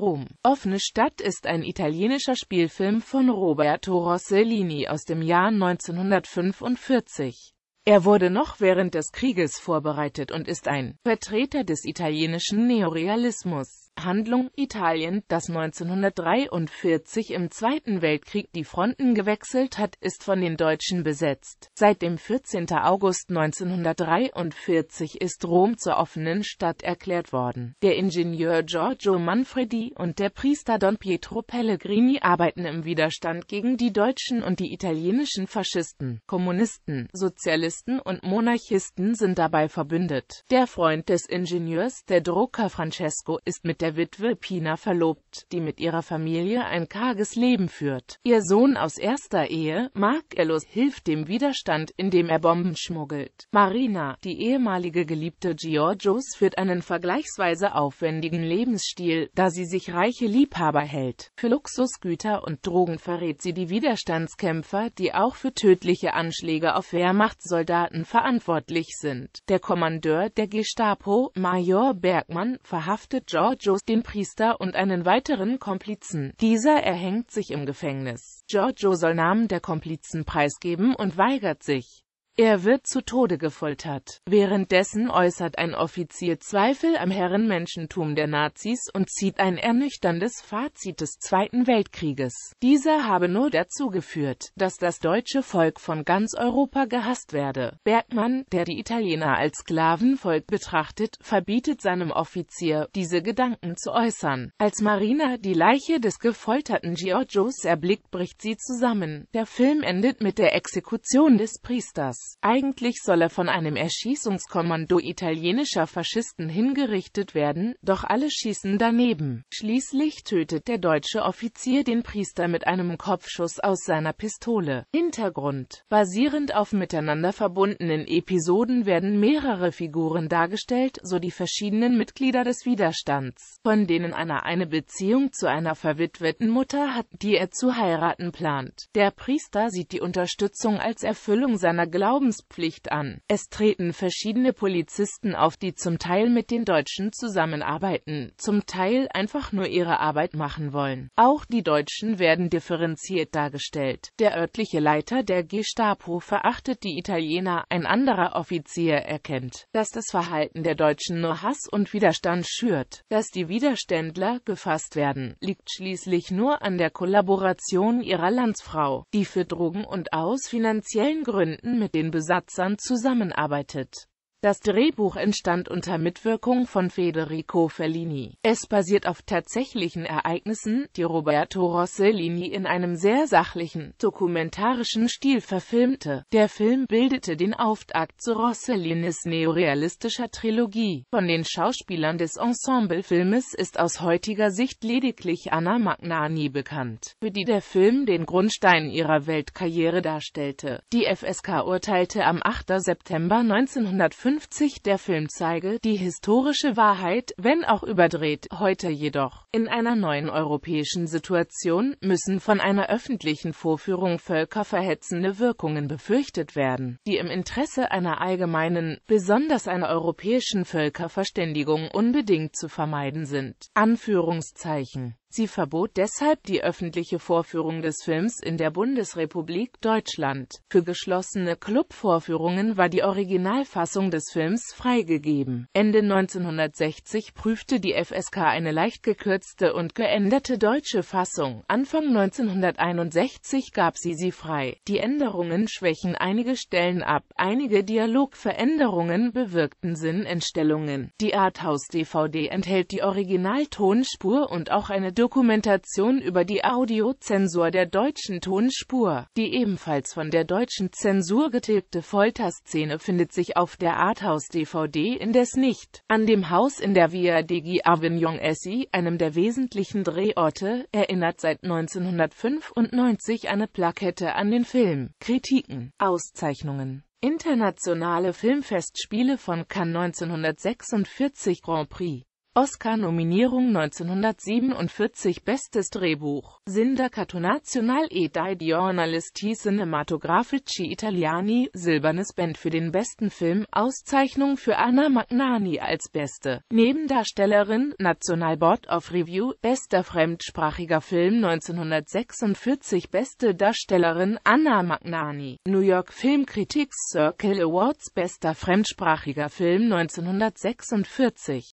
Rom. Offene Stadt ist ein italienischer Spielfilm von Roberto Rossellini aus dem Jahr 1945. Er wurde noch während des Krieges vorbereitet und ist ein Vertreter des italienischen Neorealismus. Handlung Italien, das 1943 im Zweiten Weltkrieg die Fronten gewechselt hat, ist von den Deutschen besetzt. Seit dem 14. August 1943 ist Rom zur offenen Stadt erklärt worden. Der Ingenieur Giorgio Manfredi und der Priester Don Pietro Pellegrini arbeiten im Widerstand gegen die deutschen und die italienischen Faschisten, Kommunisten, Sozialisten und Monarchisten sind dabei verbündet. Der Freund des Ingenieurs, der Drucker Francesco, ist mit der Witwe Pina verlobt, die mit ihrer Familie ein karges Leben führt. Ihr Sohn aus erster Ehe, Mark Ellis, hilft dem Widerstand, indem er Bomben schmuggelt. Marina, die ehemalige Geliebte Giorgios, führt einen vergleichsweise aufwendigen Lebensstil, da sie sich reiche Liebhaber hält. Für Luxusgüter und Drogen verrät sie die Widerstandskämpfer, die auch für tödliche Anschläge auf Wehrmachtssoldaten verantwortlich sind. Der Kommandeur der Gestapo, Major Bergmann, verhaftet Giorgio Georgios den Priester und einen weiteren Komplizen. Dieser erhängt sich im Gefängnis. Giorgio soll Namen der Komplizen preisgeben und weigert sich. Er wird zu Tode gefoltert. Währenddessen äußert ein Offizier Zweifel am Herrenmenschentum der Nazis und zieht ein ernüchterndes Fazit des Zweiten Weltkrieges. Dieser habe nur dazu geführt, dass das deutsche Volk von ganz Europa gehasst werde. Bergmann, der die Italiener als Sklavenvolk betrachtet, verbietet seinem Offizier, diese Gedanken zu äußern. Als Marina die Leiche des gefolterten Giorgios erblickt, bricht sie zusammen. Der Film endet mit der Exekution des Priesters. Eigentlich soll er von einem Erschießungskommando italienischer Faschisten hingerichtet werden, doch alle schießen daneben. Schließlich tötet der deutsche Offizier den Priester mit einem Kopfschuss aus seiner Pistole. Hintergrund Basierend auf miteinander verbundenen Episoden werden mehrere Figuren dargestellt, so die verschiedenen Mitglieder des Widerstands, von denen einer eine Beziehung zu einer verwitweten Mutter hat, die er zu heiraten plant. Der Priester sieht die Unterstützung als Erfüllung seiner Glaubens Glaubenspflicht an. Es treten verschiedene Polizisten auf, die zum Teil mit den Deutschen zusammenarbeiten, zum Teil einfach nur ihre Arbeit machen wollen. Auch die Deutschen werden differenziert dargestellt. Der örtliche Leiter der Gestapo verachtet die Italiener, ein anderer Offizier erkennt, dass das Verhalten der Deutschen nur Hass und Widerstand schürt, dass die Widerständler gefasst werden, liegt schließlich nur an der Kollaboration ihrer Landsfrau, die für Drogen und aus finanziellen Gründen mit den Besatzern zusammenarbeitet das Drehbuch entstand unter Mitwirkung von Federico Fellini. Es basiert auf tatsächlichen Ereignissen, die Roberto Rossellini in einem sehr sachlichen, dokumentarischen Stil verfilmte. Der Film bildete den Auftakt zu Rossellinis neorealistischer Trilogie. Von den Schauspielern des Ensemblefilmes ist aus heutiger Sicht lediglich Anna Magnani bekannt, für die der Film den Grundstein ihrer Weltkarriere darstellte. Die FSK urteilte am 8. September 1995 50 der Film zeige die historische Wahrheit, wenn auch überdreht, heute jedoch. In einer neuen europäischen Situation müssen von einer öffentlichen Vorführung völkerverhetzende Wirkungen befürchtet werden, die im Interesse einer allgemeinen, besonders einer europäischen Völkerverständigung unbedingt zu vermeiden sind. Anführungszeichen Sie verbot deshalb die öffentliche Vorführung des Films in der Bundesrepublik Deutschland. Für geschlossene Clubvorführungen war die Originalfassung des Films freigegeben. Ende 1960 prüfte die FSK eine leicht gekürzte und geänderte deutsche Fassung, Anfang 1961 gab sie sie frei. Die Änderungen schwächen einige Stellen ab, einige Dialogveränderungen bewirkten Sinnentstellungen. Die Arthouse-DVD enthält die Originaltonspur und auch eine Dokumentation über die Audiozensur der deutschen Tonspur. Die ebenfalls von der deutschen Zensur getilgte Folterszene findet sich auf der Arthouse-DVD indes nicht. An dem Haus in der Via Degi Avignon Essi, einem der wesentlichen Drehorte, erinnert seit 1995 eine Plakette an den Film. Kritiken, Auszeichnungen Internationale Filmfestspiele von Cannes 1946 Grand Prix Oscar-Nominierung 1947 Bestes Drehbuch Sindacato e dai Giornalisti Cinematografici Italiani Silbernes Band für den besten Film, Auszeichnung für Anna Magnani als beste Nebendarstellerin, National Board of Review, bester fremdsprachiger Film 1946 Beste Darstellerin Anna Magnani, New York Film Critics Circle Awards Bester fremdsprachiger Film 1946